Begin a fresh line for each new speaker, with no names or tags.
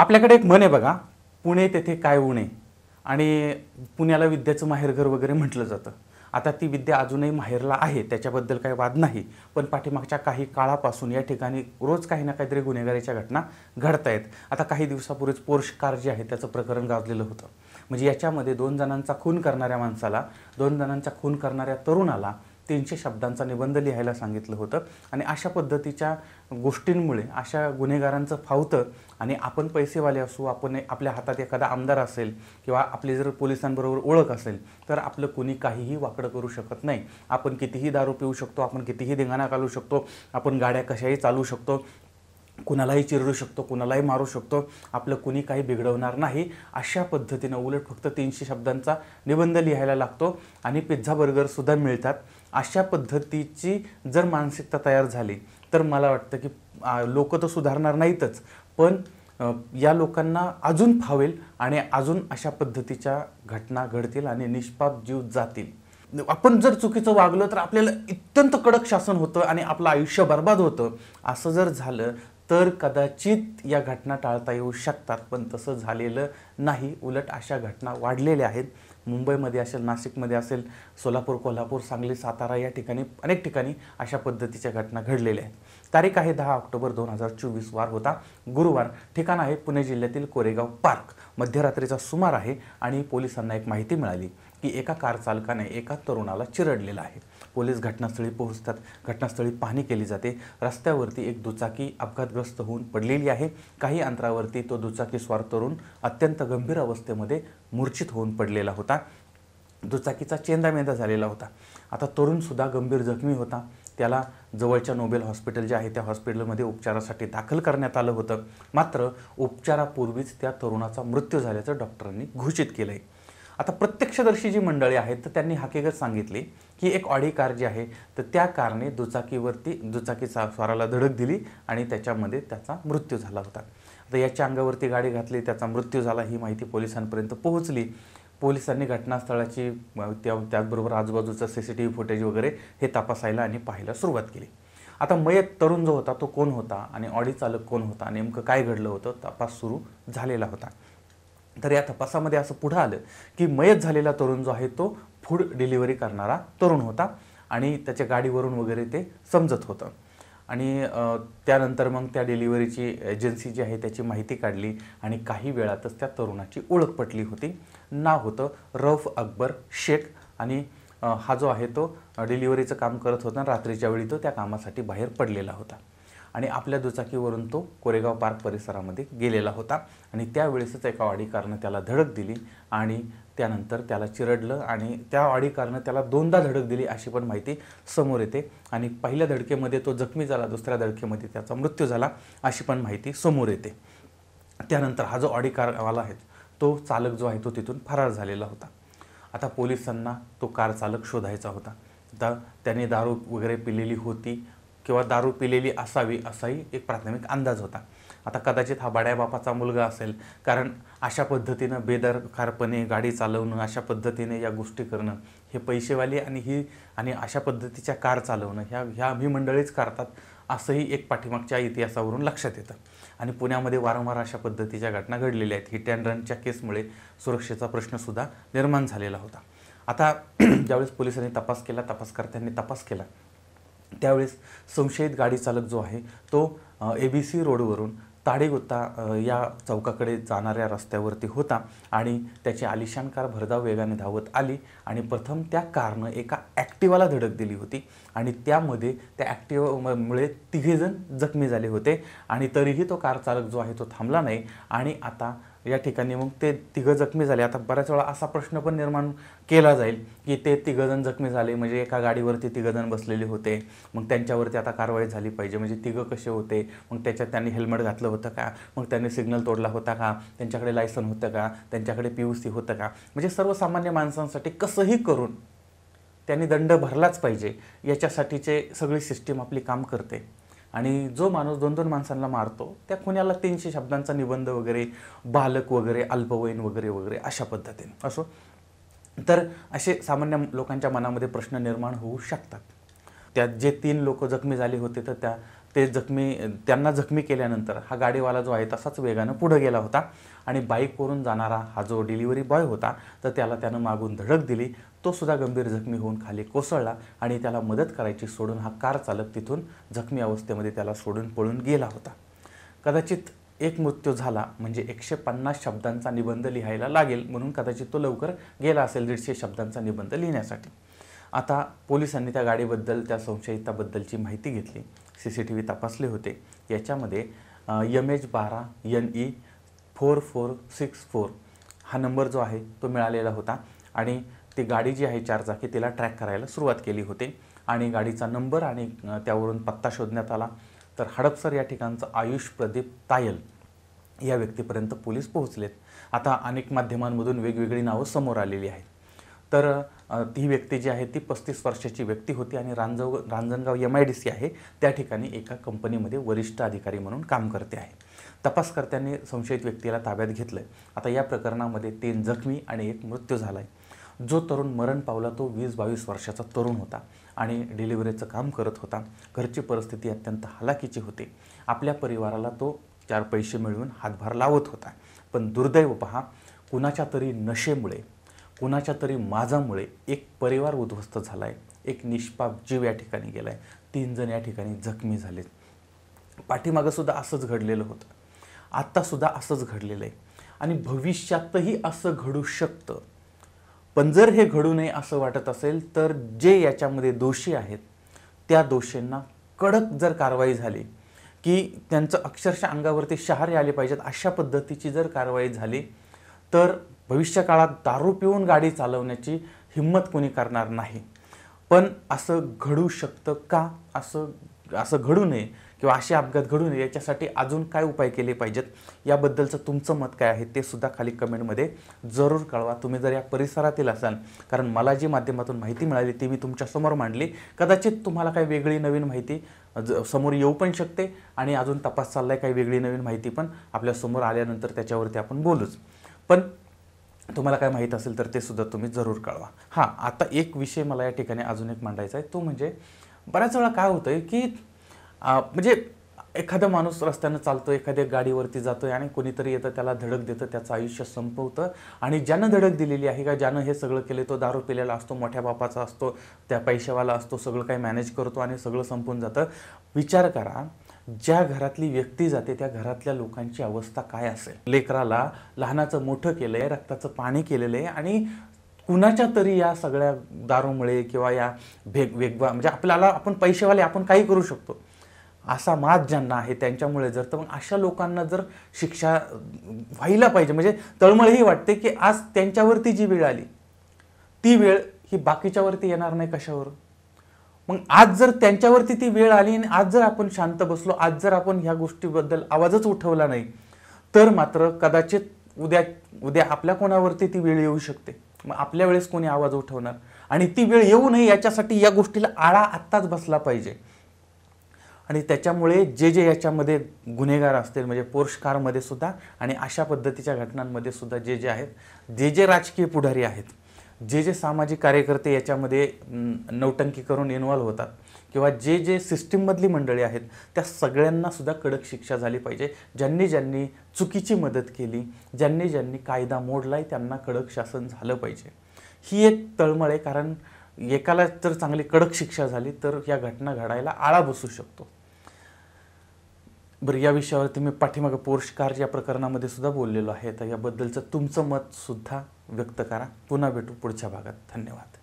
आपल्याकडे एक मन आहे बघा पुणे तेथे काय उणे आणि पुण्याला विद्याचं माहेरघर वगैरे म्हटलं जातं आता ती विद्या अजूनही माहेरला आहे त्याच्याबद्दल काही वाद नाही पण पाठीमागच्या काही काळापासून या ठिकाणी रोज काही ना काहीतरी गुन्हेगारीच्या घटना घडत आहेत आता काही दिवसापूर्वीच पोर्श कार जे आहे त्याचं प्रकरण गाजलेलं होतं म्हणजे याच्यामध्ये दोन जणांचा खून करणाऱ्या माणसाला दोन जणांचा खून करणाऱ्या तरुणाला तीनशे शब्दांचा निबंध लिहायला सांगितलं होतं आणि अशा पद्धतीच्या गोष्टींमुळे अशा गुन्हेगारांचं फावतं आणि आपण पैसेवाले असू आपण आपल्या हातात एखादा आमदार असेल किंवा आपली जर पोलिसांबरोबर ओळख असेल तर आपलं कुणी काहीही वाकडं करू शकत नाही आपण कितीही दारू पिऊ शकतो आपण कितीही धिंगाणा घालू शकतो आपण गाड्या कशाही चालू शकतो कुणालाही चिरडू शकतो कुणालाही मारू शकतो आपलं कुणी काही बिघडवणार नाही अशा पद्धतीनं उलट फक्त तीनशे शब्दांचा निबंध लिहायला लागतो आणि पिझ्झा बर्गरसुद्धा मिळतात अशा पद्धतीची जर मानसिकता तयार झाली तर मला वाटतं की लोक तर सुधारणार नाहीतच पण या लोकांना अजून फावेल आणि अजून अशा पद्धतीच्या घटना घडतील आणि निष्पाप जीव जातील आपण जर चुकीचं वागलो तर आपल्याला अत्यंत कडक शासन होतं आणि आपलं आयुष्य बर्बाद होतं असं जर झालं तर कदाचित या घटना टाळता येऊ शकतात पण तसं झालेलं नाही उलट अशा घटना वाढलेल्या आहेत मुंबईमध्ये असेल नाशिकमध्ये असेल सोलापूर कोल्हापूर सांगली सातारा या ठिकाणी अनेक ठिकाणी अशा पद्धतीच्या घटना घडलेल्या आहेत तारीख आहे दहा ऑक्टोबर दोन हजार चोवीस वार होता गुरुवार ठिकाण आहे पुणे जिल्ह्यातील कोरेगाव पार्क मध्यरात्रीचा सुमार आहे आणि पोलिसांना एक माहिती मिळाली की एका कार चालकाने एका तरुणाला चिरडलेला आहे पोलीस घटनास्थळी पोहोचतात घटनास्थळी पाहणी केली जाते रस्त्यावरती एक दुचाकी अपघातग्रस्त होऊन पडलेली आहे काही अंतरावरती तो दुचाकी स्वार तरुण अत्यंत गंभीर अवस्थेमध्ये मूर्छित होऊन पडलेला होता दुचाकीचा चेंदामेंदा झालेला होता आता तरुणसुद्धा गंभीर जखमी होता त्याला जवळच्या नोबेल हॉस्पिटल जे आहे त्या हॉस्पिटलमध्ये उपचारासाठी दाखल करण्यात आलं होतं मात्र उपचारापूर्वीच त्या तरुणाचा मृत्यू झाल्याचं डॉक्टरांनी घोषित केलं आहे आता प्रत्यक्षदर्शी जी मंडळी आहेत तर त्यांनी हकीकत सांगितली की एक ऑडी कार जी आहे तर त्या कारने दुचाकीवरती दुचाकीचा स्वाराला धडक दिली आणि त्याच्यामध्ये त्याचा मृत्यू झाला होता आता याच्या अंगावरती गाडी घातली त्याचा मृत्यू झाला ही माहिती पोलिसांपर्यंत पोहोचली पोलिसांनी घटनास्थळाची त्या त्याचबरोबर आजूबाजूचा C C T V footage वगैरे हे तपासायला आणि पाहायला सुरुवात केली आता मयत तरुण जो होता तो कोण होता आणि ऑडी चालक कोण होता नेमकं काय घडलं होतं तपास सुरू झालेला होता तर या तपासामध्ये असं पुढं आलं की मयत झालेला तरुण जो आहे तो फूड डिलिव्हरी करणारा तरुण होता आणि त्याच्या गाडीवरून वगैरे ते समजत होतं आणि त्यानंतर मग त्या डिलिव्हरीची एजन्सी जी आहे त्याची माहिती काढली आणि काही वेळातच त्या तरुणाची ओळख पटली होती नाव होतं रफ अकबर शेख आणि हा जो आहे तो डिलिव्हरीचं काम करत होता रात्रीच्या वेळी तो त्या कामासाठी बाहेर पडलेला होता आणि आपल्या दुचाकीवरून तो कोरेगाव पार्क परिसरामध्ये गेलेला होता आणि त्यावेळेसच एका वाडीकारनं त्याला धडक दिली आणि त्यानंतर त्याला चिरडलं आणि त्या वाडीकारनं त्याला दोनदा धडक दिली अशी पण माहिती समोर येते आणि पहिल्या धडकेमध्ये तो जखमी झाला दुसऱ्या धडकेमध्ये त्याचा मृत्यू झाला अशी पण माहिती समोर येते त्यानंतर हा जो कारवाला आहे तो चालक जो आहे तो तिथून फरार झालेला होता आता पोलिसांना तो कार चालक शोधायचा होता आता त्याने दारू वगैरे पिलेली होती किंवा दारू पिलेली असावी असाही एक प्राथमिक अंदाज होता आता कदाचित हा बाड्याबापाचा मुलगा असेल कारण अशा पद्धतीनं बेदरकारपणे गाडी चालवणं अशा पद्धतीने या गोष्टी करणं हे पैसेवाले आणि ही आणि अशा पद्धतीच्या कार चालवणं ह्या ह्या अभिमंडळीच करतात असंही एक पाठीमागच्या इतिहासावरून लक्षात येतं आणि पुण्यामध्ये वारंवार अशा पद्धतीच्या घटना घडलेल्या आहेत हिट अँड रनच्या केसमुळे सुरक्षेचा प्रश्नसुद्धा निर्माण झालेला होता आता ज्यावेळेस पोलिसांनी तपास केला तपासकर्त्यांनी तपास केला त्यावेळेस संशयित गाडी चालक जो आहे तो ए बी सी रोडवरून ताडेगुत्ता या चौकाकडे जाणाऱ्या रस्त्यावरती होता आणि त्याची आलिशान कार भरधाव वेगाने धावत आली आणि प्रथम त्या कारनं एका ॲक्टिवाला धडक दिली होती आणि त्यामध्ये त्या ॲक्टिवामुळे तिघेजण जखमी झाले होते आणि तरीही तो कार चालक जो आहे तो थांबला नाही आणि आता या ठिकाणी मग ते तिघं जखमी झाले आता बऱ्याच वेळा असा प्रश्न पण निर्माण केला जाईल की ते तिघंजण जखमी झाले म्हणजे एका गाडीवरती तिघंजण बसलेले होते मग त्यांच्यावरती आता कारवाई झाली पाहिजे म्हणजे तिघं कसे होते मग त्याच्यात त्यांनी हेल्मेट घातलं होतं का मग त्यांनी सिग्नल तोडला होता का त्यांच्याकडे लायसन होतं का त्यांच्याकडे पी यू सी होतं का म्हणजे सर्वसामान्य माणसांसाठी कसंही करून त्यांनी दंड भरलाच पाहिजे याच्यासाठीचे सगळी सिस्टीम आपली काम करते आणि जो माणूस दोन दोन माणसांना मारतो त्या खुन्याला तीनशे शब्दांचा निबंध वगैरे बालक वगैरे अल्पवयीन वगैरे वगैरे अशा पद्धतीने असो तर असे सामान्य लोकांच्या मनामध्ये प्रश्न निर्माण होऊ शकतात त्यात जे तीन लोक जखमी झाले होते तर त्या ते जखमी त्यांना जखमी केल्यानंतर हा गाडीवाला जो आहे तसाच वेगानं पुढं गेला होता आणि बाईकवरून जाणारा हा जो डिलिव्हरी बॉय होता तर त्याला त्यानं मागून धडक दिली तो सुद्धा गंभीर जखमी होऊन खाली कोसळला आणि त्याला मदत करायची सोडून हा कार चालक तिथून जखमी अवस्थेमध्ये त्याला सोडून पळून गेला होता कदाचित एक मृत्यू झाला म्हणजे एकशे पन्नास शब्दांचा निबंध लिहायला लागेल म्हणून कदाचित तो लवकर गेला असेल दीडशे शब्दांचा निबंध लिहिण्यासाठी आता पोलिसांनी त्या गाडीबद्दल त्या संशयिताबद्दलची माहिती घेतली सी सी टी व्ही तपासले होते याच्यामध्ये यम एच बारा N E four four six four हा नंबर जो आहे तो मिळालेला होता आणि ती गाडी जी आहे चार चाकी तिला ट्रॅक करायला सुरुवात केली होती आणि गाडीचा नंबर आणि त्यावरून पत्ता शोधण्यात आला तर हडपसर या ठिकाणचं आयुष प्रदीप तायल या व्यक्तीपर्यंत पोलीस पोहोचलेत आता अनेक माध्यमांमधून वेगवेगळी नावं समोर आलेली आहेत तर ती व्यक्ती जी आहे ती पस्तीस वर्षाची व्यक्ती होती आणि रांजव Ranjangaon M I D C आहे त्या ठिकाणी एका कंपनीमध्ये वरिष्ठ अधिकारी म्हणून काम करते आहे तपासकर्त्यांनी संशयित व्यक्तीला ताब्यात घेतलं आहे आता या प्रकरणामध्ये तीन जखमी आणि एक मृत्यू झाला आहे जो तरुण मरण पावला तो वीस बावीस वर्षाचा तरुण होता आणि डिलिव्हरीचं काम करत होता घरची परिस्थिती अत्यंत हलाकीची होती आपल्या परिवाराला तो चार पैसे मिळवून हातभार लावत होता पण दुर्दैव पहा कुणाच्या तरी नशेमुळे कुणाच्या तरी माझामुळे एक परिवार उद्ध्वस्त झाला आहे एक निष्पाप जीव या ठिकाणी गेला आहे तीन जण या ठिकाणी जखमी झालेत पाठीमागंसुद्धा असंच घडलेलं होतं आत्तासुद्धा असंच घडलेलं आहे आणि भविष्यातही असं घडू शकतं पण जर हे घडू नये असं वाटत असेल तर जे याच्यामध्ये दोषी आहेत त्या दोषींना कडक जर कारवाई झाली की त्यांचं अक्षरशः अंगावरती शहारे आले पाहिजेत अशा पद्धतीची जर कारवाई झाली तर भविष्यकाळात दारू पिऊन गाडी चालवण्याची हिंमत कोणी करणार नाही पण असं घडू शकतं का असं असं घडू नये किंवा असे अपघात घडू नये याच्यासाठी अजून काय उपाय केले पाहिजेत याबद्दलचं तुमचं मत काय आहे ते सुद्धा खाली कमेंटमध्ये जरूर कळवा तुम्ही जर या परिसरातील असाल कारण मला जी माध्यमातून माहिती मिळाली ती मी तुमच्यासमोर मांडली कदाचित तुम्हाला काही वेगळी नवीन माहिती समोर येऊ पण शकते आणि अजून तपास चाललाय काही वेगळी नवीन माहिती पण आपल्यासमोर आल्यानंतर त्याच्यावरती आपण बोलूच पण तुम्हाला काय माहीत असेल तर ते सुद्धा तुम्ही जरूर कळवा हां आता एक विषय मला या ठिकाणी अजून एक मांडायचा आहे तो म्हणजे बऱ्याच वेळा काय होतं आहे की म्हणजे एखादा माणूस रस्त्यानं चालतो एखाद्या गाडीवरती जातो आहे आणि कोणीतरी येतं त्याला धडक देतं त्याचं आयुष्य संपवतं आणि ज्यानं धडक दिलेली आहे का ज्यानं हे सगळं केले तो दारू पिलेला असतो मोठ्या बापाचा असतो त्या पैशावाला असतो सगळं काही मॅनेज करतो आणि सगळं संपून जातं विचार करा ज्या घरातली व्यक्ती जाते त्या घरातल्या लोकांची अवस्था काय असेल लेकराला लहानाचं मोठं केलं आहे रक्ताचं पाणी केलेलं आहे आणि कुणाच्या तरी या सगळ्या दारूमुळे किंवा या भेग वेगवा म्हणजे आपल्याला आपण पैसेवाले आपण काही करू शकतो असा मात ज्यांना आहे त्यांच्यामुळे जर तर मग अशा लोकांना जर शिक्षा व्हायला पाहिजे म्हणजे तळमळही वाटते की आज त्यांच्यावरती जी वेळ आली ती वेळ ही बाकीच्यावरती येणार नाही कशावर मग आज जर त्यांच्यावरती ती वेळ आली आणि आज जर आपण शांत बसलो आज जर आपण ह्या गोष्टीबद्दल आवाजच उठवला नाही तर मात्र कदाचित उद्या उद्या आपल्या कोणावरती ती वेळ येऊ शकते मग आपल्या वेळेस कोणी आवाज उठवणार आणि ती वेळ येऊ नये याच्यासाठी या गोष्टीला आळा आत्ताच बसला पाहिजे आणि त्याच्यामुळे जे जे याच्यामध्ये गुन्हेगार असतील म्हणजे पोरस्कारमध्ये सुद्धा आणि अशा पद्धतीच्या घटनांमध्ये सुद्धा जे जे आहेत जे जे राजकीय पुढारी आहेत जे जे सामाजिक कार्यकर्ते याच्यामध्ये नौटंकी करून इन्वॉल्व्ह होतात किंवा जे जे सिस्टीममधली मंडळी आहेत त्या सगळ्यांनासुद्धा कडक शिक्षा झाली पाहिजे ज्यांनी ज्यांनी चुकीची मदत केली ज्यांनी ज्यांनी कायदा मोडला त्यांना कडक शासन झालं पाहिजे ही एक तळमळ आहे कारण एकाला जर चांगली कडक शिक्षा झाली तर या घटना घडायला आळा बसू शकतो बरं या विषयावरती मी पाठीमागं पुरस्कार या प्रकरणामध्ये सुद्धा बोललेलो आहे तर याबद्दलचं तुमचं मतसुद्धा व्यक्त करा पुन्हा भेटू पुढच्या भागात धन्यवाद